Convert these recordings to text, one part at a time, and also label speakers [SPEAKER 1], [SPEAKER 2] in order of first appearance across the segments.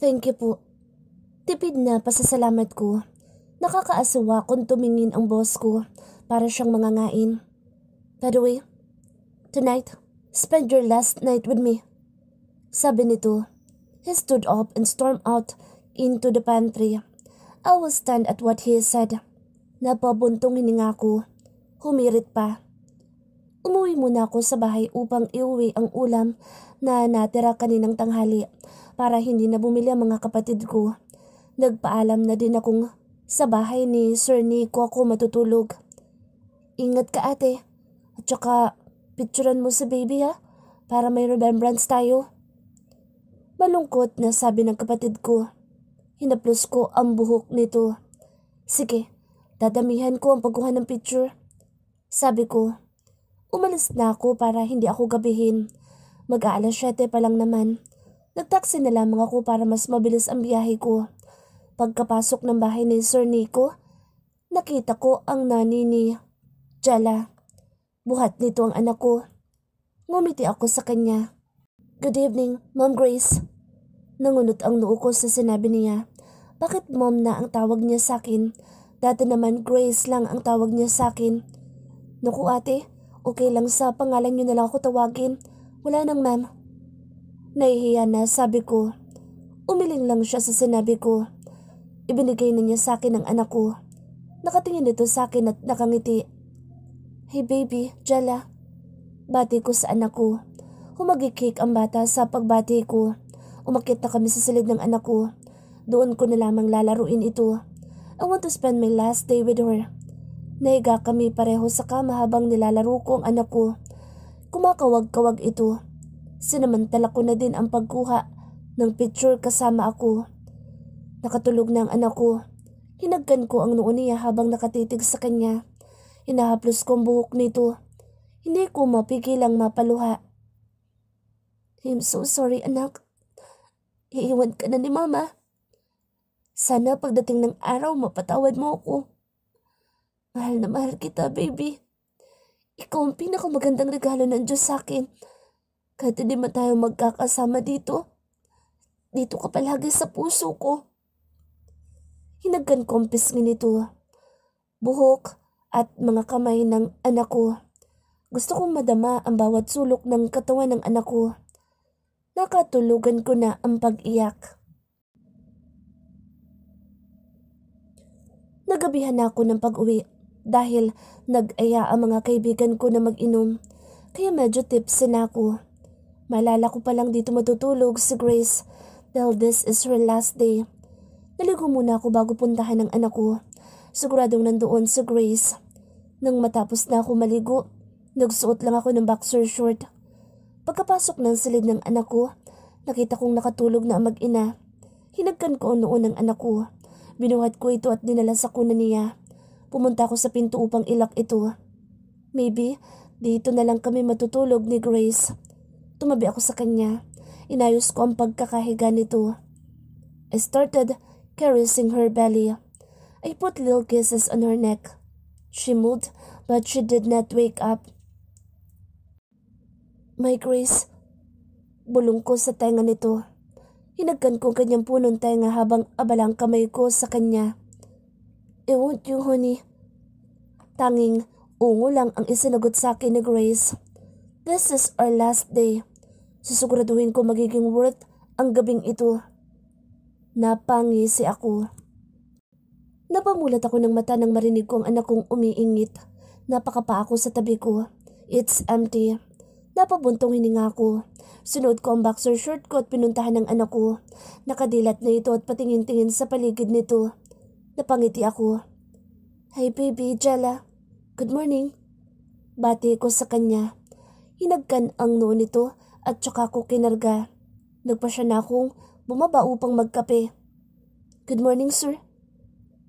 [SPEAKER 1] Thank you po. Tipid na pasasalamat ko. Nakakaasuwa kung tumingin ang boss ko para siyang mangangain. By the way, tonight, spend your last night with me. Sabi nito. He stood up and stormed out into the pantry. I was stunned at what he said. Napabuntong hininga ko. Humirit pa. Umuwi muna ako sa bahay upang iuwi ang ulam na natira kaninang tanghali para hindi na bumili ang mga kapatid ko. Nagpaalam na din akong sa bahay ni Sir Nico ako matutulog. Ingat ka ate. At saka, picturean mo si baby ha, para may remembrance tayo. Malungkot na sabi ng kapatid ko. Hinaplos ko ang buhok nito. Sige, dadamihan ko ang pagkuha ng picture. Sabi ko, umalis na ako para hindi ako gabihin. Mag-aalas 7 pa lang naman. Nagtaksi na lamang ako para mas mabilis ang biyahe ko. Pagkapasok ng bahay ni Sir Nico, nakita ko ang nani ni Jala. Buhat nito ang anak ko. Ngumiti ako sa kanya. Good evening, Mom Grace. Nangunot ang noo ko sa sinabi niya. Bakit mom na ang tawag niya sa akin? Dati naman Grace lang ang tawag niya sa akin. Naku ate, okay lang sa pangalan niyo na lang ako tawagin. Wala nang ma'am. Nahihiya na sabi ko. Umiling lang siya sa sinabi ko. Ibinigay na niya sa akin ang anak ko. Nakatingin nito sa akin at nakangiti. Hey baby, Jala. Bati ko sa anak ko. Humagikik ang bata sa pagbati ko. Umakit na kami sa silid ng anak ko. Doon ko na lamang lalaruin ito. I want to spend my last day with her. Nahiga kami pareho sa kama habang nilalaro ko ang anak ko. Kumakawag-kawag ito. Sinamantala ko na din ang pagkuha ng picture kasama ako. Nakatulog na ang anak ko. Hinagkan ko ang noo niya habang nakatitig sa kanya. Inahaplos ko ang buhok nito. Hindi ko mapigilang mapaluha. I'm so sorry anak. Iiwan ka na ni mama. Sana pagdating ng araw mapatawad mo ako. Mahal na mahal kita baby. Ikaw ang pinakamagandang regalo ng Diyos sa akin. Kahit hindi man tayo magkakasama dito, dito ka palagi sa puso ko. Hinagkan kompis ang pisngi nito. Buhok at mga kamay ng anak ko. Gusto kong madama ang bawat sulok ng katawan ng anak ko. Nakatulugan ko na ang pag-iyak. Nagabihan ako ng pag-uwi dahil nag-aya ang mga kaibigan ko na mag-inom. Kaya medyo tipsy na ako. Malala ko palang dito matutulog si Grace dahil this is her last day. Naligo muna ako bago puntahan ng anak ko. Siguradong nandoon si Grace. Nang matapos na ako maligo, nagsuot lang ako ng boxer short. Pagkapasok ng silid ng anak ko, nakita kong nakatulog na ang mag-ina. Hinagkan ko noon ang anak ko. Binuhat ko ito at dinala sa kuna niya. Pumunta ako sa pinto upang ilak ito. Maybe, dito na lang kami matutulog ni Grace. Tumabi ako sa kanya. Inayos ko ang pagkakahiga nito. I started caressing her belly. I put little kisses on her neck. She moved, but she did not wake up. My Grace, bulong ko sa tenga nito. Hinagkan ko kanyang punong tenga habang abalang kamay ko sa kanya. I want you, honey. Tanging ungo lang ang isinagot sa akin ni Grace. This is our last day. Sisiguraduhin ko magiging worth ang gabing ito. Napangisi ako. Napamulat ako ng mata nang marinig ko ang anak kong umiingit. Napakapa ako sa tabi ko. It's empty. Napabuntong hininga ako. Sunod ko ang boxer short ko at pinuntahan ng anak ko. Nakadilat na ito at patingin-tingin sa paligid nito. Napangiti ako. Hi baby, Jella. Good morning. Bati ko sa kanya. Hinagkan ang noo nito at tsaka ko kinarga. Nagpa siya na akong bumaba upang magkape. Good morning, sir.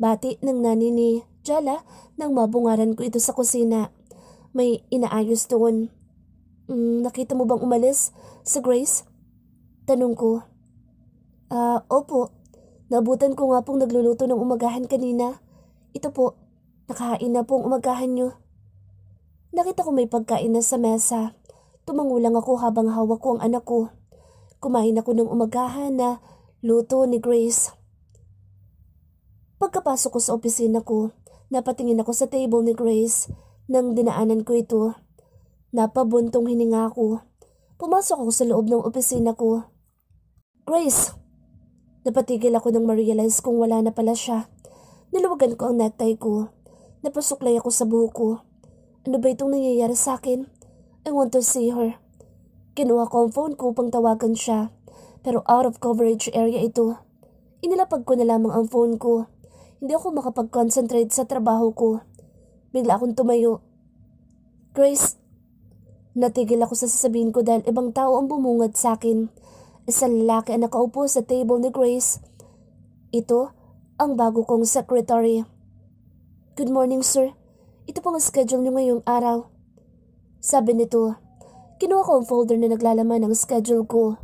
[SPEAKER 1] Bati ng nani ni Jala nang mabungaran ko ito sa kusina. May inaayos doon. Mm, nakita mo bang umalis sa Grace? Tanong ko. Ah, uh, opo. Nabutan ko nga pong nagluluto ng umagahan kanina. Ito po, nakahain na pong umagahan nyo. Nakita ko may pagkain na sa mesa. Tumangulang ako habang hawak ko ang anak ko. Kumain ako ng umagahan na luto ni Grace. Pagkapasok ko sa opisina ko, napatingin ako sa table ni Grace nang dinaanan ko ito. Napabuntong hininga ako. Pumasok ako sa loob ng opisina ko. Grace! Napatigil ako nang ma-realize kung wala na pala siya. Niluwagan ko ang necktie ko. Napasuklay ako sa buho ko. Ano ba itong nangyayari sa akin? I want to see her. Kinuha ko ang phone ko upang tawagan siya, pero out of coverage area ito. Inilapag ko na lamang ang phone ko. Hindi ako makapag-concentrate sa trabaho ko. Bigla akong tumayo. Grace, natigil ako sa sasabihin ko dahil ibang tao ang bumungad sa akin. Isang lalaki ang nakaupo sa table ni Grace. Ito, ang bago kong secretary. Good morning, sir. Ito pong schedule niyo ngayong araw. Sabi nito, kinuha ko ang folder na naglalaman ng schedule ko.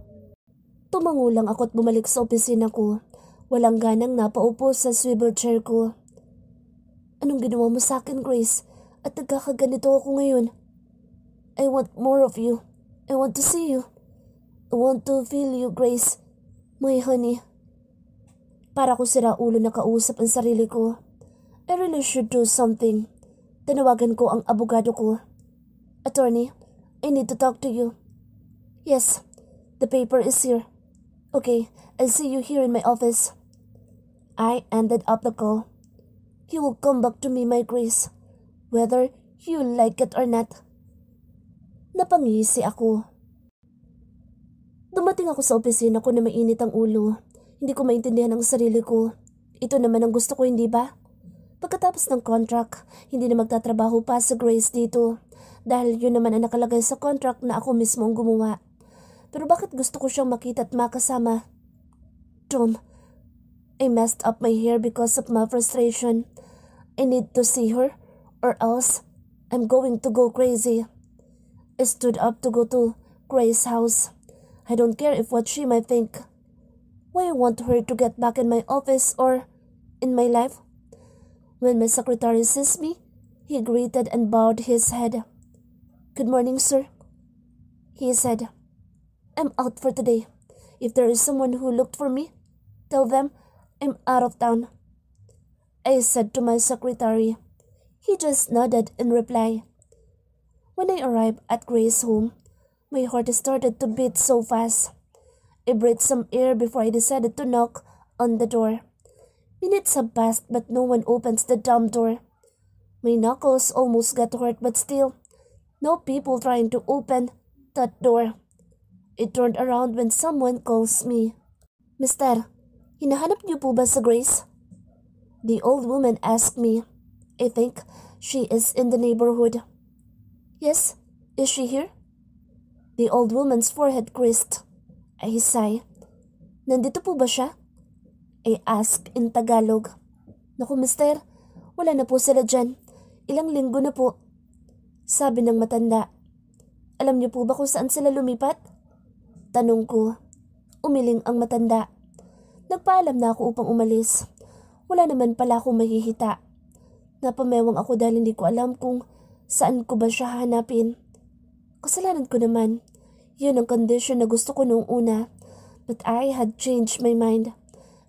[SPEAKER 1] Tumango lang ako at bumalik sa opisina ko. Walang ganang napaupo sa swivel chair ko. Anong ginawa mo sa akin, Grace? At nagkakaganito ako ngayon. I want more of you. I want to see you. I want to feel you, Grace. My honey. Para ko sira ulo na kausap ang sarili ko. I really should do something. Tinawagan ko ang abogado ko. Attorney, I need to talk to you. Yes, the paper is here. Okay, I'll see you here in my office. I ended up the call. He will come back to me, my Grace, whether you like it or not. Napangisi ako. Dumating ako sa opisina ko na mainit ang ulo. Hindi ko maintindihan ang sarili ko. Ito naman ang gusto ko, hindi ba? Pagkatapos ng contract, hindi na magtatrabaho pa sa Grace dito dahil yun naman ang nakalagay sa contract na ako mismo ang gumawa. Pero bakit gusto ko siyang makita at makasama? Tom, I messed up my hair because of my frustration. I need to see her or else I'm going to go crazy. I stood up to go to Grace's house. I don't care if what she might think. Why I want her to get back in my office or in my life? When my secretary sees me, he greeted and bowed his head. Good morning, sir, he said. I'm out for today. If there is someone who looked for me, tell them I'm out of town. I said to my secretary. He just nodded in reply. When I arrived at Grace's home, my heart started to beat so fast. I breathed some air before I decided to knock on the door. Minutes have passed, but no one opens the dumb door. My knuckles almost got hurt, but still, no people trying to open that door. It turned around when someone calls me. Mister, hinahanap niyo po ba si Grace? The old woman asked me. I think she is in the neighborhood. Yes, is she here? The old woman's forehead creased. I sigh. Nandito po ba siya? I ask in Tagalog. Naku, mister, wala na po sila dyan. Ilang linggo na po sabi ng matanda. Alam niyo po ba kung saan sila lumipat? Tanong ko. Umiling ang matanda. Nagpaalam na ako upang umalis. Wala naman pala akong mahihita. Napamewang ako dahil hindi ko alam kung saan ko ba siya hanapin. Kasalanan ko naman. Yun ang condition na gusto ko noong una. But I had changed my mind.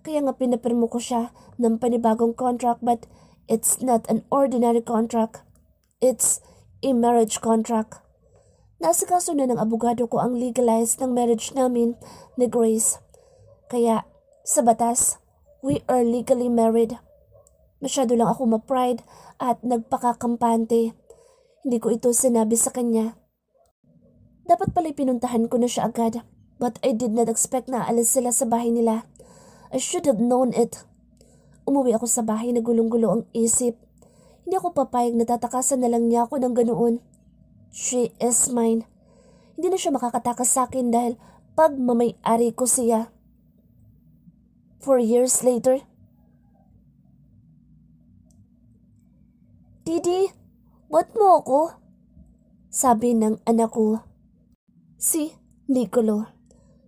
[SPEAKER 1] Kaya nga pinapirmo ko siya ng panibagong contract but it's not an ordinary contract. It's e-marriage contract. Nasikaso na ng abogado ko ang legalize ng marriage namin ni Grace. Kaya, sa batas, we are legally married. Masyado lang ako ma-pride at nagpakakampante. Hindi ko ito sinabi sa kanya. Dapat pala pinuntahan ko na siya agad. But I did not expect na alis sila sa bahay nila. I should have known it. Umuwi ako sa bahay na gulong-gulo ang isip. Hindi ako papayag na tatakasan na lang niya ako ng ganoon. She is mine. Hindi na siya makakatakas sa akin dahil pagmamay-ari ko siya. Four years later. Didi, what mo ako? Sabi ng anak ko. Si Nicolo.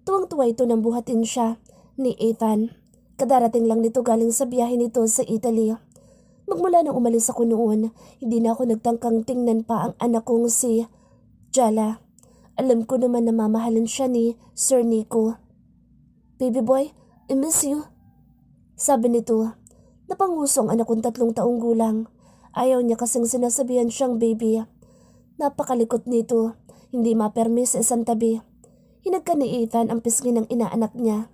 [SPEAKER 1] Tuwang-tuwa ito nang buhatin siya ni Ethan. Kadarating lang nito galing sa biyahe nito sa Italy. Magmula nang umalis ako noon, hindi na ako nagtangkang tingnan pa ang anak kong si Jala. Alam ko naman na mamahalin siya ni Sir Nico. Baby boy, I miss you. Sabi nito, napanguso ang anak kong tatlong taong gulang. Ayaw niya kasing sinasabihan siyang baby. Napakalikot nito, hindi mapermis sa isang tabi. Hinagka ni Ethan ang pisngi ng inaanak niya.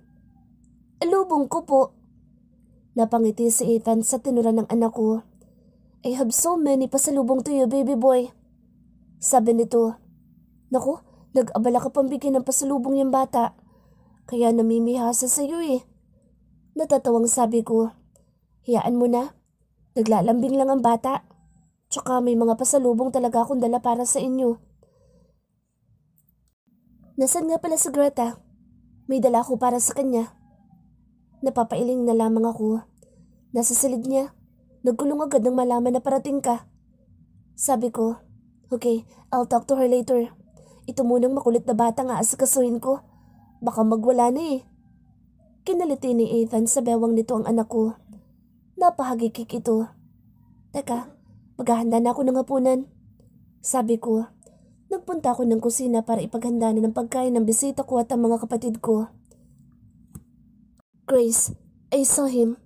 [SPEAKER 1] Alubong ko po, Napangiti si Ethan sa tinura ng anak ko. I have so many pasalubong to you, baby boy. Sabi nito. Naku, nag-abala ka pambigyan ng pasalubong yung bata. Kaya namimihasa sa iyo eh. Natatawang sabi ko. Hiyaan mo na. Naglalambing lang ang bata. Tsaka may mga pasalubong talaga akong dala para sa inyo. Nasaan nga pala si Greta? May dala ko para sa kanya. Napapailing na lamang ako. Nasa silid niya. Nagkulong agad nang malaman na parating ka. Sabi ko, okay, I'll talk to her later. Ito munang makulit na bata nga asikasuhin ko. Baka magwala na eh. Kinaliti ni Ethan sa bewang nito ang anak ko. Napahagikik ito. Teka, maghahanda na ako ng hapunan. Sabi ko, nagpunta ako ng kusina para ipaghanda na ng pagkain ng bisita ko at ang mga kapatid ko. Grace, I saw him.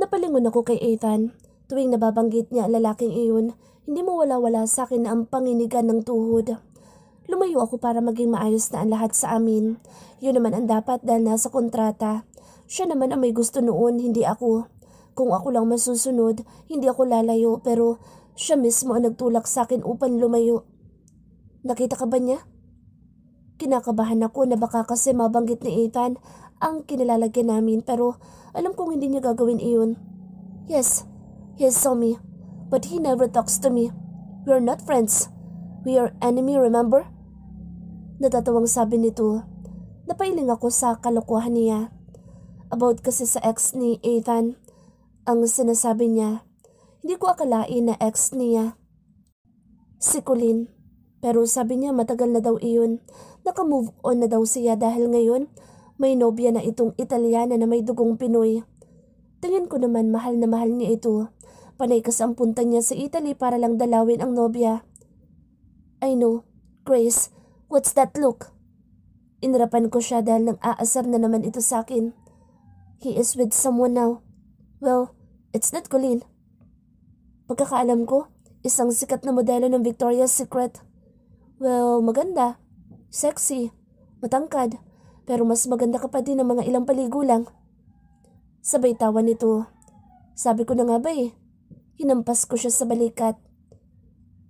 [SPEAKER 1] Napalingon ako kay Ethan. Tuwing nababanggit niya ang lalaking iyon, hindi mo wala-wala sa akin ang panginigan ng tuhod. Lumayo ako para maging maayos na ang lahat sa amin. Yun naman ang dapat dahil nasa kontrata. Siya naman ang may gusto noon, hindi ako. Kung ako lang masusunod, hindi ako lalayo pero siya mismo ang nagtulak sa akin upang lumayo. Nakita ka ba niya? Kinakabahan ako na baka kasi mabanggit ni Ethan ang kinalalagyan namin pero alam kong hindi niya gagawin iyon. Yes, he saw me, but he never talks to me. We are not friends. We are enemy, remember? Natatawang sabi nito. Napailing ako sa kalokohan niya. About kasi sa ex ni Ethan, ang sinasabi niya, hindi ko akalain na ex niya. Si Colleen. Pero sabi niya matagal na daw iyon. Nakamove on na daw siya dahil ngayon may nobya na itong Italiana na may dugong Pinoy. Tingin ko naman mahal na mahal niya ito. Panay kasampuntan niya sa Italy para lang dalawin ang nobya. I know. Grace, what's that look? Inrapan ko siya dahil nang aasar na naman ito sa akin. He is with someone now. Well, it's not Colleen. Pagkakaalam ko, isang sikat na modelo ng Victoria's Secret. Well, maganda. Sexy. Matangkad. Pero mas maganda ka pa din ng mga ilang paligo lang. Sabay tawa nito. Sabi ko na nga ba eh. Hinampas ko siya sa balikat.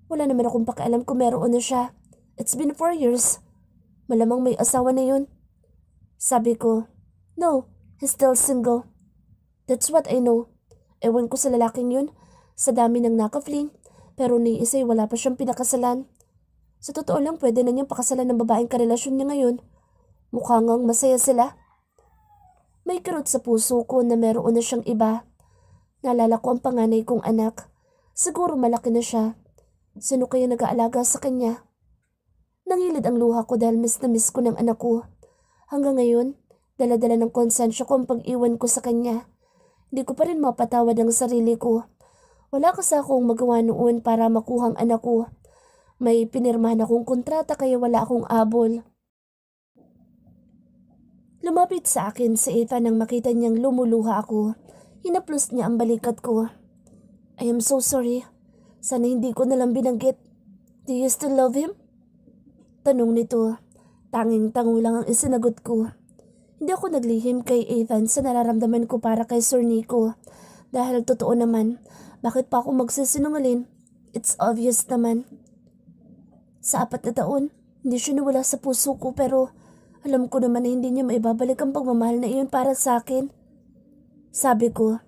[SPEAKER 1] Wala naman akong pakialam kung meron na siya. It's been four years. Malamang may asawa na yun. Sabi ko, no, he's still single. That's what I know. Ewan ko sa lalaking yun, sa dami ng nakafling, pero ni Isay wala pa siyang pinakasalan. Sa totoo lang pwede na niyang pakasalan ng babaeng karelasyon niya ngayon. Mukha ngang masaya sila. May karot sa puso ko na meron na siyang iba. Naalala ko ang panganay kong anak. Siguro malaki na siya. Sino kaya nag-aalaga sa kanya? Nangilid ang luha ko dahil miss na miss ko ng anak ko. Hanggang ngayon, daladala ng konsensya ko ang pag-iwan ko sa kanya. Hindi ko pa rin mapatawad ang sarili ko. Wala kasi akong magawa noon para makuhang anak ko. May pinirmahan akong kontrata kaya wala akong abol. Lumapit sa akin si Eva nang makita niyang lumuluha ako. Hinaplos niya ang balikat ko. I am so sorry. Sana hindi ko nalang binanggit. Do you still love him? Tanong nito. Tanging tango lang ang isinagot ko. Hindi ako naglihim kay Ethan sa nararamdaman ko para kay Sir Nico. Dahil totoo naman, bakit pa ako magsisinungaling? It's obvious naman. Sa apat na taon, hindi siya nawala sa puso ko pero alam ko naman na hindi niya maibabalik ang pagmamahal na iyon para sa akin. Sabi ko,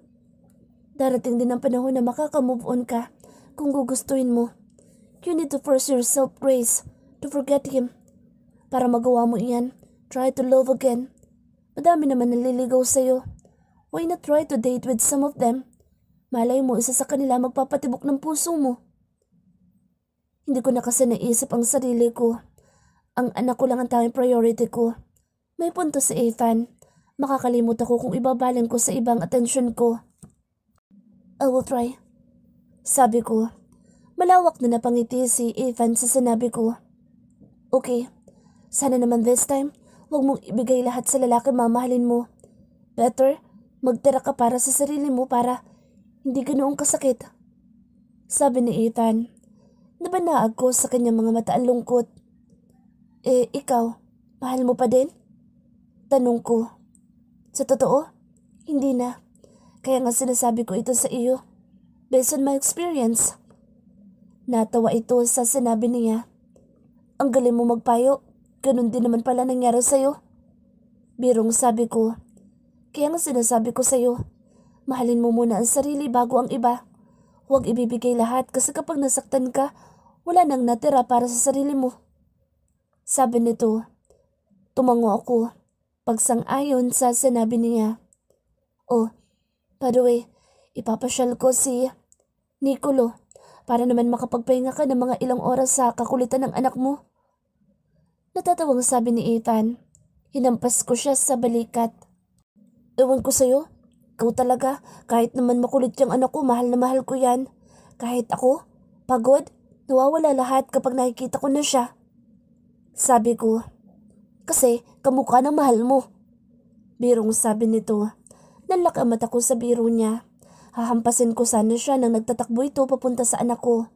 [SPEAKER 1] darating din ang panahon na makaka-move on ka kung gugustuhin mo. You need to force yourself, Grace, to forget him. Para magawa mo iyan, try to love again. Madami naman naliligaw sa'yo. Why not try to date with some of them? Malay mo, isa sa kanila magpapatibok ng puso mo. Hindi ko na kasi naisip ang sarili ko. Ang anak ko lang ang tanging priority ko. May punto si Ethan. Makakalimot ako kung ibabaling ko sa ibang atensyon ko. I will try. Sabi ko. Malawak na napangiti si Ethan sa sinabi ko. Okay. Sana naman this time, huwag mong ibigay lahat sa lalaki mamahalin mo. Better, magtira ka para sa sarili mo para hindi ganoong kasakit. Sabi ni Ethan. Nabanaag ko sa kanyang mga mata ang lungkot. Eh, ikaw, mahal mo pa din? Tanong ko. Sa totoo, hindi na. Kaya nga sinasabi ko ito sa iyo. Based on my experience. Natawa ito sa sinabi niya. Ang galing mo magpayo. Ganun din naman pala nangyari sa'yo. Birong sabi ko. Kaya nga sinasabi ko sa'yo. Mahalin mo muna ang sarili bago ang iba. Huwag ibibigay lahat kasi kapag nasaktan ka, wala nang natira para sa sarili mo. Sabi nito, tumango ako pagsang-ayon sa sinabi niya. Oh, by the ipapasyal ko si Nicolo para naman makapagpahinga ka ng mga ilang oras sa kakulitan ng anak mo. Natatawang sabi ni Ethan. Hinampas ko siya sa balikat. Ewan ko sa'yo, ikaw talaga, kahit naman makulit yung anak ko, mahal na mahal ko yan. Kahit ako, pagod, nawawala lahat kapag nakikita ko na siya. Sabi ko, kasi kamukha ng mahal mo. Birong sabi nito. Nanlaki ang mata ko sa biro niya. Hahampasin ko sana siya nang nagtatakbo ito papunta sa anak ko.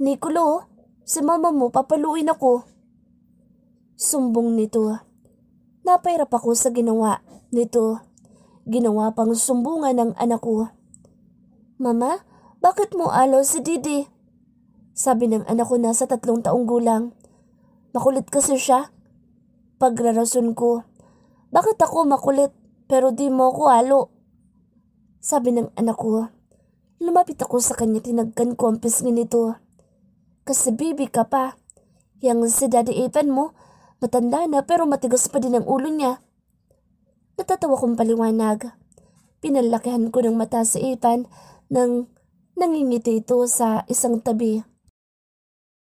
[SPEAKER 1] Nicolo, si mama mo papaluin ako. Sumbong nito. Napairap ako sa ginawa nito. Ginawa pang sumbungan ng anak ko. Mama, bakit mo alaw si Didi? Sabi ng anak ko na sa tatlong taong gulang. Makulit kasi siya. Pagrarason ko, bakit ako makulit pero di mo ako halo? Sabi ng anak ko, lumapit ako sa kanya tinagkan ko ang pisngin nito. Kasi bibi ka pa. Yang si Daddy Ethan mo, matanda na pero matigas pa din ang ulo niya. Natatawa kong paliwanag. Pinalakihan ko ng mata sa Ethan nang nangingiti ito sa isang tabi.